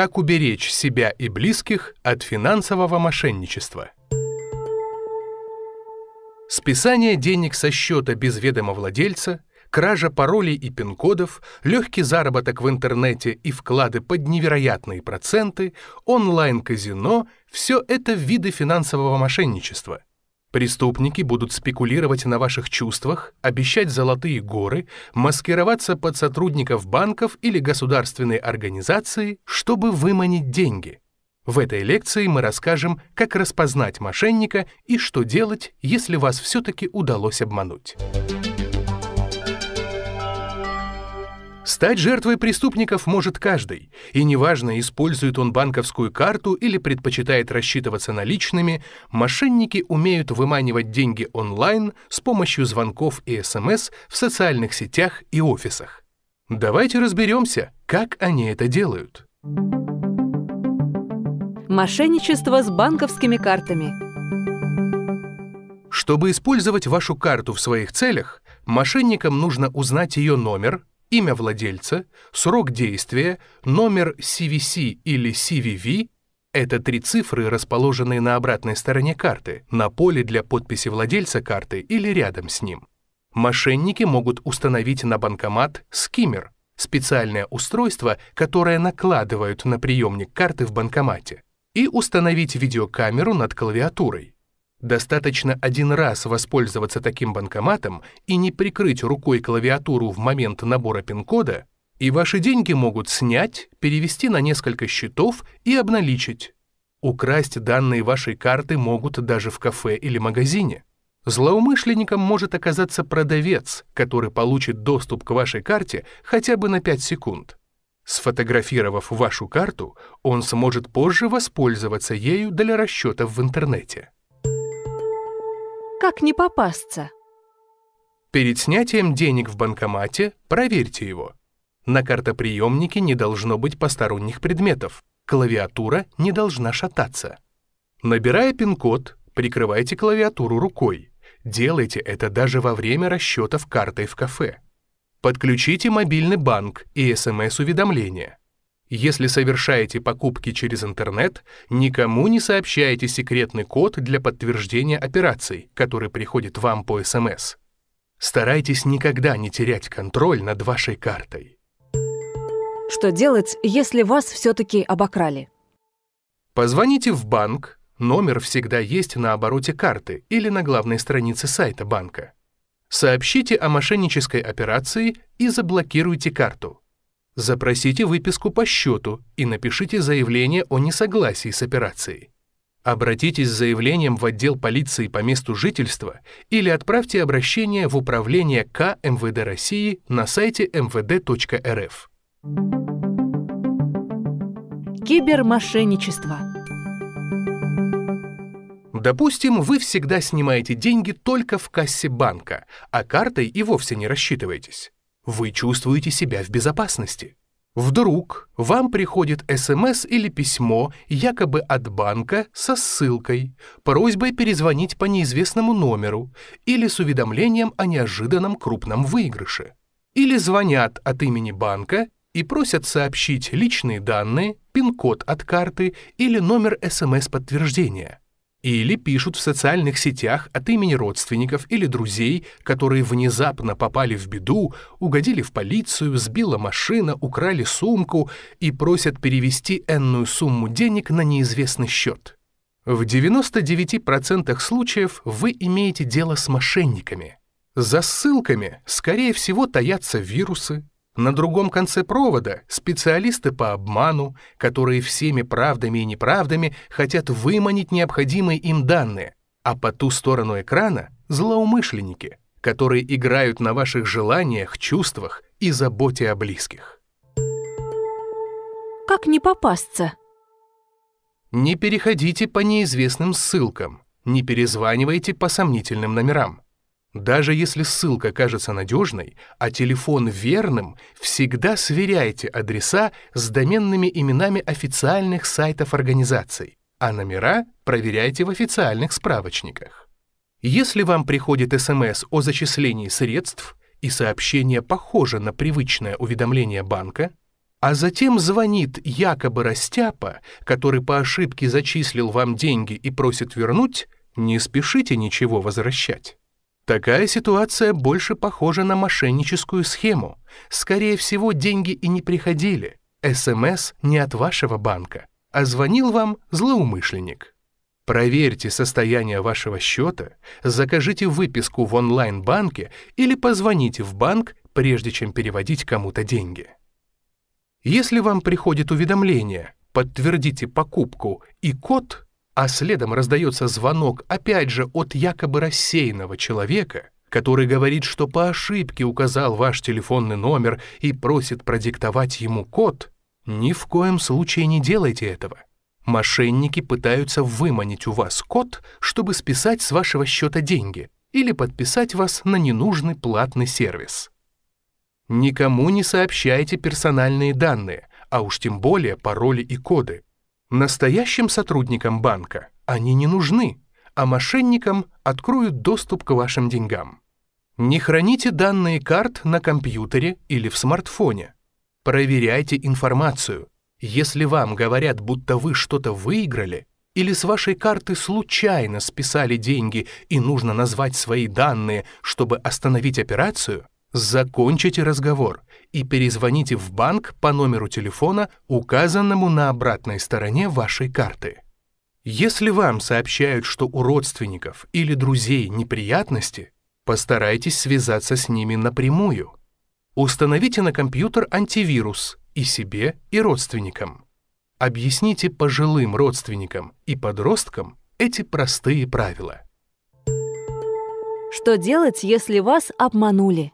Как уберечь себя и близких от финансового мошенничества? Списание денег со счета без ведома владельца, кража паролей и пин-кодов, легкий заработок в интернете и вклады под невероятные проценты, онлайн-казино – все это виды финансового мошенничества – Преступники будут спекулировать на ваших чувствах, обещать золотые горы, маскироваться под сотрудников банков или государственной организации, чтобы выманить деньги. В этой лекции мы расскажем, как распознать мошенника и что делать, если вас все-таки удалось обмануть. Стать жертвой преступников может каждый, и неважно, использует он банковскую карту или предпочитает рассчитываться наличными, мошенники умеют выманивать деньги онлайн с помощью звонков и СМС в социальных сетях и офисах. Давайте разберемся, как они это делают. Мошенничество с банковскими картами. Чтобы использовать вашу карту в своих целях, мошенникам нужно узнать ее номер, имя владельца, срок действия, номер CVC или CVV — это три цифры, расположенные на обратной стороне карты, на поле для подписи владельца карты или рядом с ним. Мошенники могут установить на банкомат скиммер — специальное устройство, которое накладывают на приемник карты в банкомате, и установить видеокамеру над клавиатурой. Достаточно один раз воспользоваться таким банкоматом и не прикрыть рукой клавиатуру в момент набора пин-кода, и ваши деньги могут снять, перевести на несколько счетов и обналичить. Украсть данные вашей карты могут даже в кафе или магазине. Злоумышленником может оказаться продавец, который получит доступ к вашей карте хотя бы на 5 секунд. Сфотографировав вашу карту, он сможет позже воспользоваться ею для расчетов в интернете. Как не попасться? Перед снятием денег в банкомате проверьте его. На картоприемнике не должно быть посторонних предметов. Клавиатура не должна шататься. Набирая пин-код, прикрывайте клавиатуру рукой. Делайте это даже во время расчетов картой в кафе. Подключите мобильный банк и СМС-уведомления. Если совершаете покупки через интернет, никому не сообщайте секретный код для подтверждения операций, который приходит вам по СМС. Старайтесь никогда не терять контроль над вашей картой. Что делать, если вас все-таки обокрали? Позвоните в банк, номер всегда есть на обороте карты или на главной странице сайта банка. Сообщите о мошеннической операции и заблокируйте карту. Запросите выписку по счету и напишите заявление о несогласии с операцией. Обратитесь с заявлением в отдел полиции по месту жительства или отправьте обращение в управление К МВД России на сайте mvd.рф. Кибермошенничество. Допустим, вы всегда снимаете деньги только в кассе банка, а картой и вовсе не рассчитываетесь вы чувствуете себя в безопасности. Вдруг вам приходит СМС или письмо якобы от банка со ссылкой, просьбой перезвонить по неизвестному номеру или с уведомлением о неожиданном крупном выигрыше. Или звонят от имени банка и просят сообщить личные данные, пин-код от карты или номер СМС-подтверждения. Или пишут в социальных сетях от имени родственников или друзей, которые внезапно попали в беду, угодили в полицию, сбила машина, украли сумку и просят перевести энную сумму денег на неизвестный счет. В 99% случаев вы имеете дело с мошенниками. За ссылками, скорее всего, таятся вирусы, на другом конце провода специалисты по обману, которые всеми правдами и неправдами хотят выманить необходимые им данные, а по ту сторону экрана — злоумышленники, которые играют на ваших желаниях, чувствах и заботе о близких. Как не попасться? Не переходите по неизвестным ссылкам, не перезванивайте по сомнительным номерам. Даже если ссылка кажется надежной, а телефон верным, всегда сверяйте адреса с доменными именами официальных сайтов организаций, а номера проверяйте в официальных справочниках. Если вам приходит СМС о зачислении средств и сообщение похоже на привычное уведомление банка, а затем звонит якобы Растяпа, который по ошибке зачислил вам деньги и просит вернуть, не спешите ничего возвращать. Такая ситуация больше похожа на мошенническую схему. Скорее всего, деньги и не приходили. СМС эм не от вашего банка, а звонил вам злоумышленник. Проверьте состояние вашего счета, закажите выписку в онлайн-банке или позвоните в банк, прежде чем переводить кому-то деньги. Если вам приходит уведомление «Подтвердите покупку» и код – а следом раздается звонок, опять же, от якобы рассеянного человека, который говорит, что по ошибке указал ваш телефонный номер и просит продиктовать ему код, ни в коем случае не делайте этого. Мошенники пытаются выманить у вас код, чтобы списать с вашего счета деньги или подписать вас на ненужный платный сервис. Никому не сообщайте персональные данные, а уж тем более пароли и коды. Настоящим сотрудникам банка они не нужны, а мошенникам откроют доступ к вашим деньгам. Не храните данные карт на компьютере или в смартфоне. Проверяйте информацию. Если вам говорят, будто вы что-то выиграли, или с вашей карты случайно списали деньги и нужно назвать свои данные, чтобы остановить операцию, Закончите разговор и перезвоните в банк по номеру телефона, указанному на обратной стороне вашей карты. Если вам сообщают, что у родственников или друзей неприятности, постарайтесь связаться с ними напрямую. Установите на компьютер антивирус и себе, и родственникам. Объясните пожилым родственникам и подросткам эти простые правила. Что делать, если вас обманули?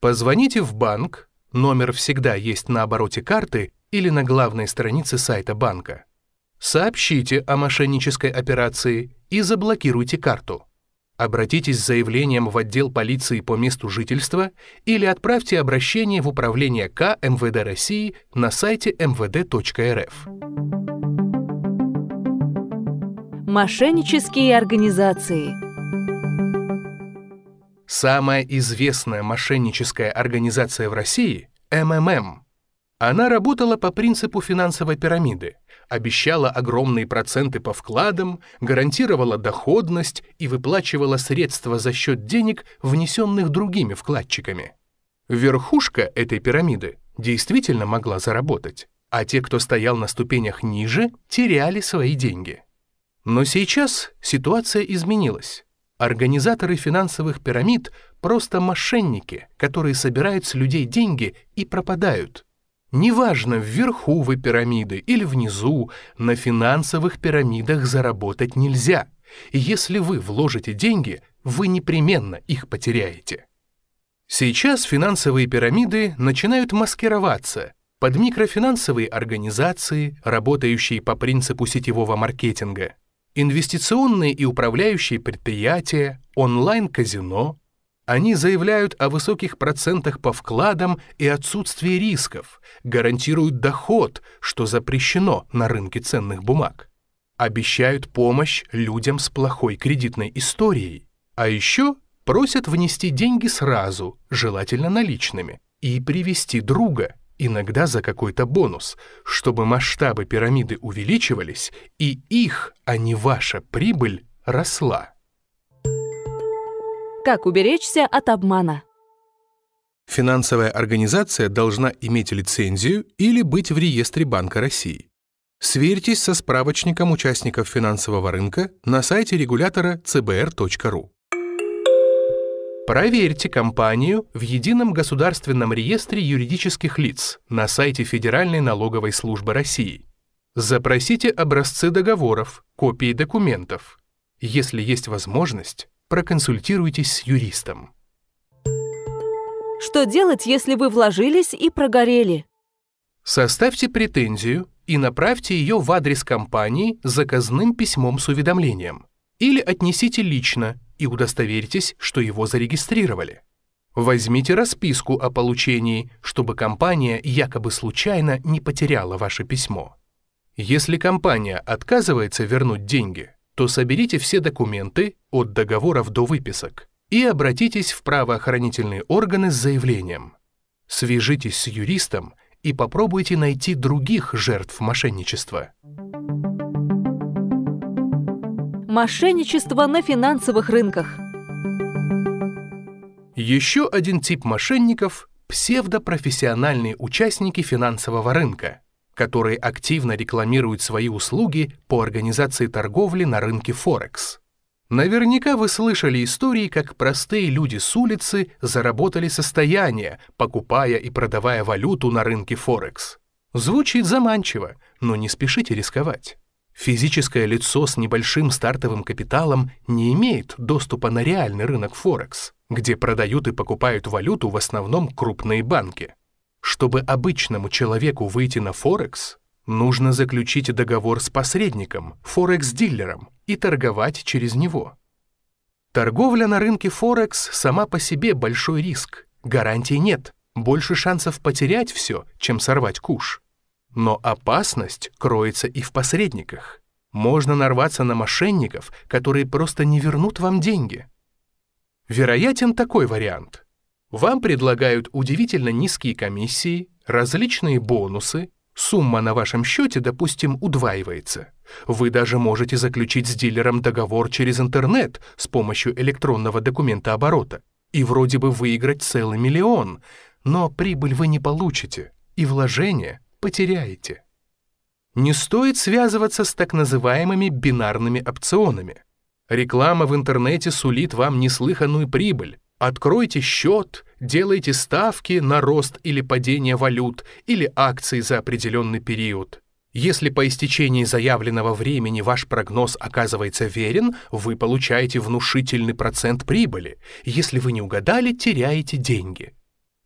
Позвоните в банк, номер всегда есть на обороте карты или на главной странице сайта банка. Сообщите о мошеннической операции и заблокируйте карту. Обратитесь с заявлением в отдел полиции по месту жительства или отправьте обращение в управление К МВД России на сайте mvd.рф. Мошеннические организации – Самая известная мошенническая организация в России – МММ. Она работала по принципу финансовой пирамиды, обещала огромные проценты по вкладам, гарантировала доходность и выплачивала средства за счет денег, внесенных другими вкладчиками. Верхушка этой пирамиды действительно могла заработать, а те, кто стоял на ступенях ниже, теряли свои деньги. Но сейчас ситуация изменилась. Организаторы финансовых пирамид – просто мошенники, которые собирают с людей деньги и пропадают. Неважно, вверху вы пирамиды или внизу, на финансовых пирамидах заработать нельзя. если вы вложите деньги, вы непременно их потеряете. Сейчас финансовые пирамиды начинают маскироваться под микрофинансовые организации, работающие по принципу сетевого маркетинга – Инвестиционные и управляющие предприятия, онлайн-казино, они заявляют о высоких процентах по вкладам и отсутствии рисков, гарантируют доход, что запрещено на рынке ценных бумаг, обещают помощь людям с плохой кредитной историей, а еще просят внести деньги сразу, желательно наличными, и привести друга – иногда за какой-то бонус, чтобы масштабы пирамиды увеличивались и их, а не ваша прибыль, росла. Как уберечься от обмана? Финансовая организация должна иметь лицензию или быть в реестре Банка России. Сверьтесь со справочником участников финансового рынка на сайте регулятора cbr.ru. Проверьте компанию в Едином государственном реестре юридических лиц на сайте Федеральной налоговой службы России. Запросите образцы договоров, копии документов. Если есть возможность, проконсультируйтесь с юристом. Что делать, если вы вложились и прогорели? Составьте претензию и направьте ее в адрес компании заказным письмом с уведомлением. Или отнесите лично и удостоверьтесь, что его зарегистрировали. Возьмите расписку о получении, чтобы компания якобы случайно не потеряла ваше письмо. Если компания отказывается вернуть деньги, то соберите все документы от договоров до выписок и обратитесь в правоохранительные органы с заявлением. Свяжитесь с юристом и попробуйте найти других жертв мошенничества. Мошенничество на финансовых рынках. Еще один тип мошенников – псевдопрофессиональные участники финансового рынка, которые активно рекламируют свои услуги по организации торговли на рынке Форекс. Наверняка вы слышали истории, как простые люди с улицы заработали состояние, покупая и продавая валюту на рынке Форекс. Звучит заманчиво, но не спешите рисковать. Физическое лицо с небольшим стартовым капиталом не имеет доступа на реальный рынок Форекс, где продают и покупают валюту в основном крупные банки. Чтобы обычному человеку выйти на Форекс, нужно заключить договор с посредником, форекс диллером и торговать через него. Торговля на рынке Форекс сама по себе большой риск, гарантий нет, больше шансов потерять все, чем сорвать куш. Но опасность кроется и в посредниках. Можно нарваться на мошенников, которые просто не вернут вам деньги. Вероятен такой вариант. Вам предлагают удивительно низкие комиссии, различные бонусы, сумма на вашем счете, допустим, удваивается. Вы даже можете заключить с дилером договор через интернет с помощью электронного документа оборота и вроде бы выиграть целый миллион, но прибыль вы не получите, и вложение потеряете. Не стоит связываться с так называемыми бинарными опционами. Реклама в интернете сулит вам неслыханную прибыль. Откройте счет, делайте ставки на рост или падение валют или акций за определенный период. Если по истечении заявленного времени ваш прогноз оказывается верен, вы получаете внушительный процент прибыли. Если вы не угадали, теряете деньги.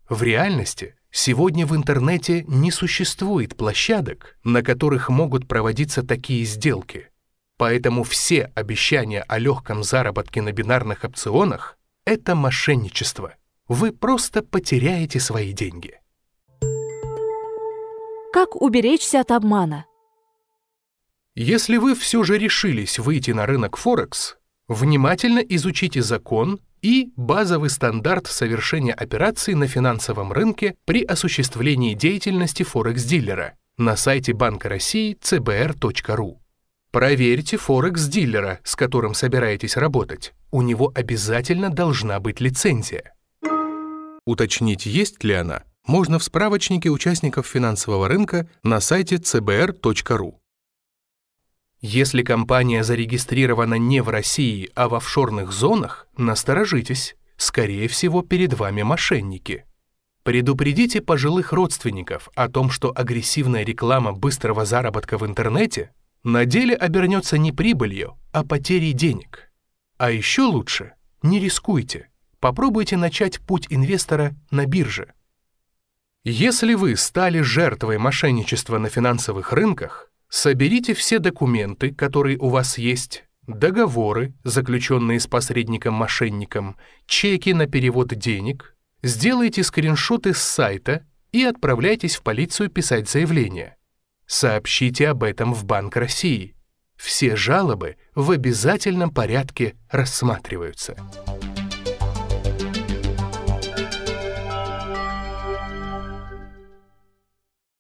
В реальности Сегодня в интернете не существует площадок, на которых могут проводиться такие сделки. Поэтому все обещания о легком заработке на бинарных опционах – это мошенничество. Вы просто потеряете свои деньги. Как уберечься от обмана? Если вы все же решились выйти на рынок Форекс, внимательно изучите закон и базовый стандарт совершения операций на финансовом рынке при осуществлении деятельности форекс-дилера на сайте Банка России cbr.ru. Проверьте форекс-дилера, с которым собираетесь работать. У него обязательно должна быть лицензия. Уточнить, есть ли она, можно в справочнике участников финансового рынка на сайте cbr.ru. Если компания зарегистрирована не в России, а в офшорных зонах, насторожитесь. Скорее всего, перед вами мошенники. Предупредите пожилых родственников о том, что агрессивная реклама быстрого заработка в интернете на деле обернется не прибылью, а потерей денег. А еще лучше – не рискуйте. Попробуйте начать путь инвестора на бирже. Если вы стали жертвой мошенничества на финансовых рынках – Соберите все документы, которые у вас есть, договоры, заключенные с посредником-мошенником, чеки на перевод денег, сделайте скриншоты с сайта и отправляйтесь в полицию писать заявление. Сообщите об этом в Банк России. Все жалобы в обязательном порядке рассматриваются.